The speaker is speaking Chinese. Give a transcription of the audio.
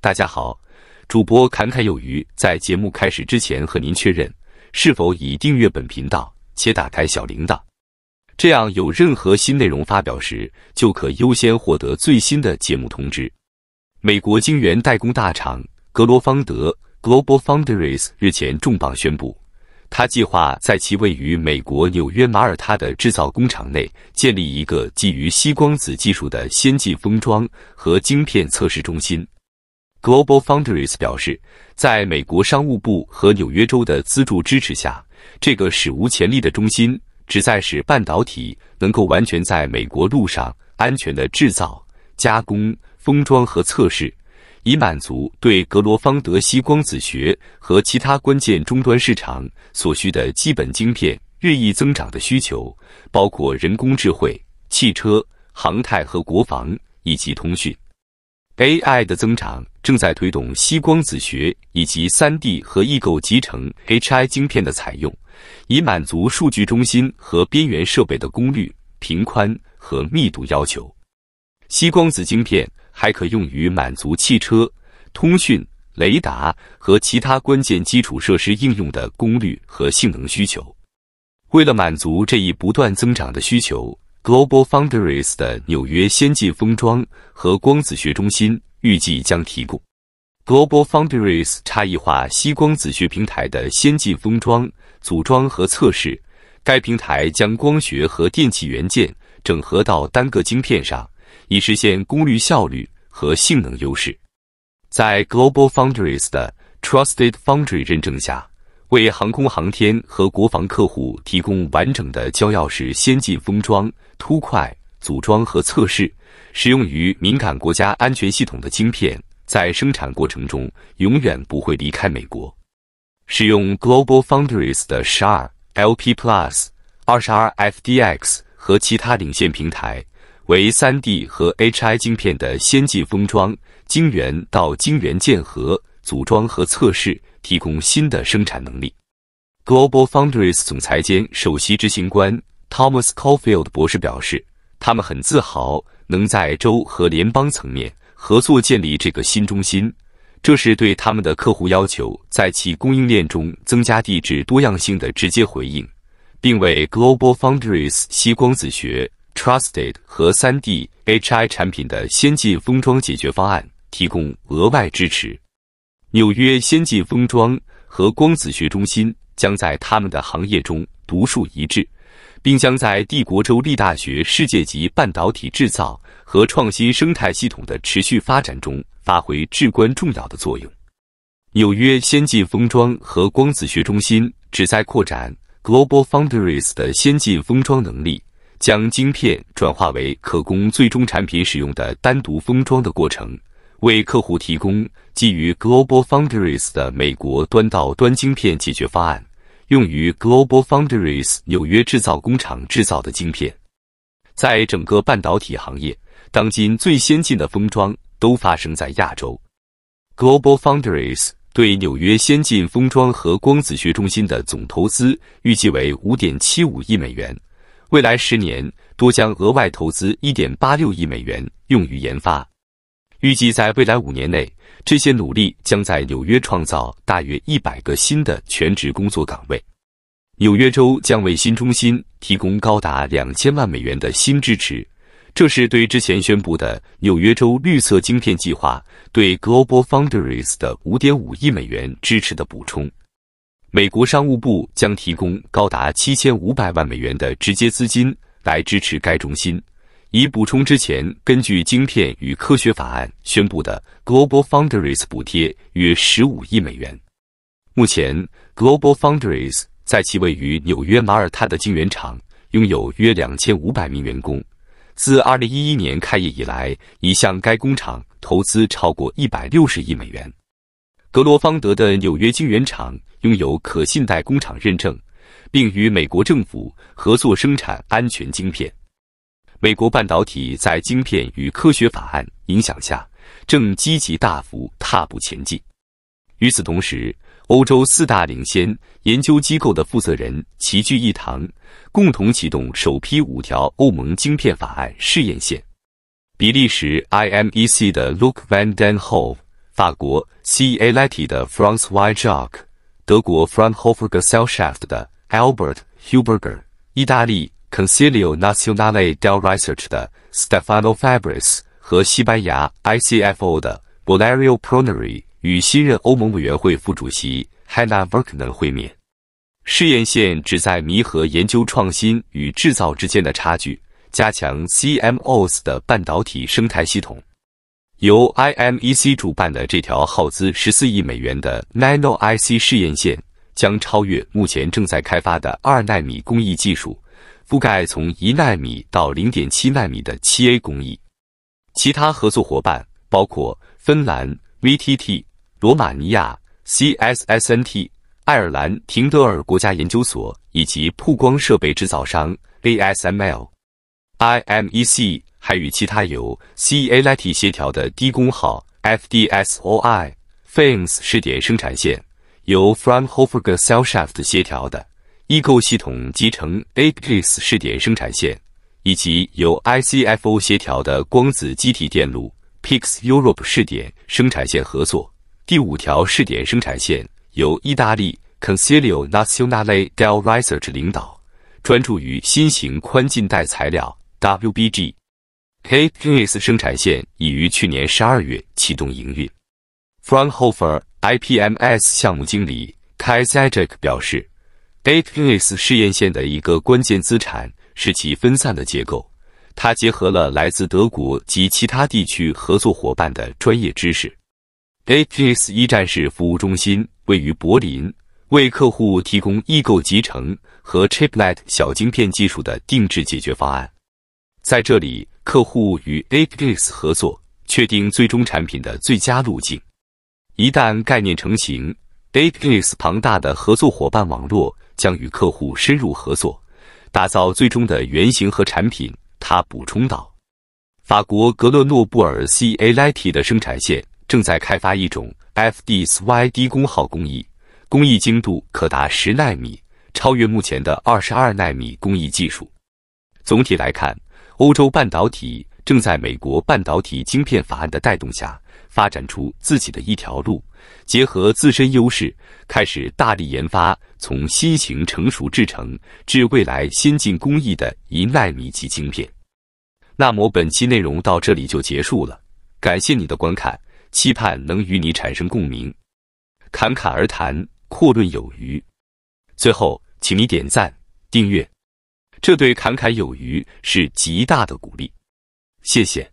大家好，主播侃侃有余。在节目开始之前，和您确认是否已订阅本频道且打开小铃铛，这样有任何新内容发表时，就可优先获得最新的节目通知。美国晶圆代工大厂格罗方德 （Global Foundries） 日前重磅宣布，他计划在其位于美国纽约马耳他的制造工厂内建立一个基于硅光子技术的先进封装和晶片测试中心。Global Foundries 表示，在美国商务部和纽约州的资助支持下，这个史无前例的中心旨在使半导体能够完全在美国路上安全的制造、加工、封装和测试，以满足对格罗方德西光子学和其他关键终端市场所需的基本晶片日益增长的需求，包括人工智慧、汽车、航太和国防以及通讯。AI 的增长正在推动吸光子学以及 3D 和异构集成 HI 晶片的采用，以满足数据中心和边缘设备的功率、频宽和密度要求。吸光子晶片还可用于满足汽车、通讯、雷达和其他关键基础设施应用的功率和性能需求。为了满足这一不断增长的需求。Global Foundries 的纽约先进封装和光子学中心预计将提供 Global Foundries 差异化吸光子学平台的先进封装、组装和测试。该平台将光学和电气元件整合到单个晶片上，以实现功率效率和性能优势。在 Global Foundries 的 Trusted Foundry 认证下，为航空航天和国防客户提供完整的交钥匙先进封装。凸块组装和测试，适用于敏感国家安全系统的晶片，在生产过程中永远不会离开美国。使用 Global Foundries 的十二 LP Plus、二十二 FDX 和其他领先平台，为三 D 和 H I 晶片的先进封装晶圆到晶圆键合、组装和测试提供新的生产能力。Global Foundries 总裁兼首席执行官。Thomas Caulfield 博士表示，他们很自豪能在州和联邦层面合作建立这个新中心，这是对他们的客户要求在其供应链中增加地质多样性的直接回应，并为 Global Foundries、西光子学、Trusted 和 3DHI 产品的先进封装解决方案提供额外支持。纽约先进封装和光子学中心将在他们的行业中独树一帜。并将在帝国州立大学世界级半导体制造和创新生态系统的持续发展中发挥至关重要的作用。纽约先进封装和光子学中心旨在扩展 Global Foundries 的先进封装能力，将晶片转化为可供最终产品使用的单独封装的过程，为客户提供基于 Global Foundries 的美国端到端晶片解决方案。用于 GlobalFoundries 纽约制造工厂制造的晶片，在整个半导体行业，当今最先进的封装都发生在亚洲。GlobalFoundries 对纽约先进封装和光子学中心的总投资预计为5.75亿美元，未来十年多将额外投资1.86亿美元用于研发，预计在未来五年内。这些努力将在纽约创造大约一百个新的全职工作岗位。纽约州将为新中心提供高达两千万美元的新支持，这是对之前宣布的纽约州绿色晶片计划对 Global Foundries 的五点五亿美元支持的补充。美国商务部将提供高达七千五百万美元的直接资金来支持该中心。以补充之前根据《晶片与科学法案》宣布的 Global Foundries 补贴约15亿美元。目前，Global Foundries 在其位于纽约马耳他的晶圆厂拥有约2500名员工。自2011年开业以来，已向该工厂投资超过160亿美元。格罗方德的纽约晶圆厂拥有可信代工厂认证，并与美国政府合作生产安全晶片。美国半导体在《晶片与科学法案》影响下，正积极大幅踏步前进。与此同时，欧洲四大领先研究机构的负责人齐聚一堂，共同启动首批五条欧盟晶片法案试验线。比利时 IMEC 的 Luke Van Den Hove，法国 c e a l e t t y 的 Franz Y. j a c k 德国 Fraunhofer Gesellschaft 的 Albert Hubberger，意大利。Conselio Nacional de l Research 的 Stefano Fabris 和西班牙 ICFO 的 Bolario Proneri 与新任欧盟委员会副主席 Hanna v e r k n e n 会面。试验线旨在弥合研究创新与制造之间的差距，加强 CMOS 的半导体生态系统。由 IMEC 主办的这条耗资十四亿美元的 NanoIC 试验线将超越目前正在开发的二纳米工艺技术。覆盖从一纳米到零点七纳米的七 A 工艺，其他合作伙伴包括芬兰 VTT、罗马尼亚 CSSNT、爱尔兰廷德尔国家研究所以及曝光设备制造商 ASML、IMEC，还与其他由 Cality 协调的低功耗 FD-SOI f a n s 试点生产线，由 f r a n h o f f e r Cellshaft 协调的。易 o 系统集成 Aixis 试点生产线，以及由 ICFO 协调的光子基体电路 PixEurope 试点生产线合作。第五条试点生产线由意大利 Consiglio Nazionale del r i s e r c h 领导，专注于新型宽禁带材料 WBG。Aixis 生产线已于去年十二月启动营运。Franhofer IPMS 项目经理 Kaisagic 表示。ATEX 试验线的一个关键资产是其分散的结构，它结合了来自德国及其他地区合作伙伴的专业知识。ATEX 一站式服务中心位于柏林，为客户提供异构集成和 Chiplet 小晶片技术的定制解决方案。在这里，客户与 ATEX 合作，确定最终产品的最佳路径。一旦概念成型，ATEX 庞大的合作伙伴网络。将与客户深入合作，打造最终的原型和产品。他补充道：“法国格勒诺布尔 c a l i t e 的生产线正在开发一种 f d s y 低功耗工艺，工艺精度可达十纳米，超越目前的二十二纳米工艺技术。”总体来看，欧洲半导体正在美国半导体晶片法案的带动下，发展出自己的一条路。结合自身优势，开始大力研发从新型成熟制成至未来先进工艺的一纳米级晶片。那么本期内容到这里就结束了，感谢你的观看，期盼能与你产生共鸣。侃侃而谈，阔论有余。最后，请你点赞、订阅，这对侃侃有余是极大的鼓励。谢谢。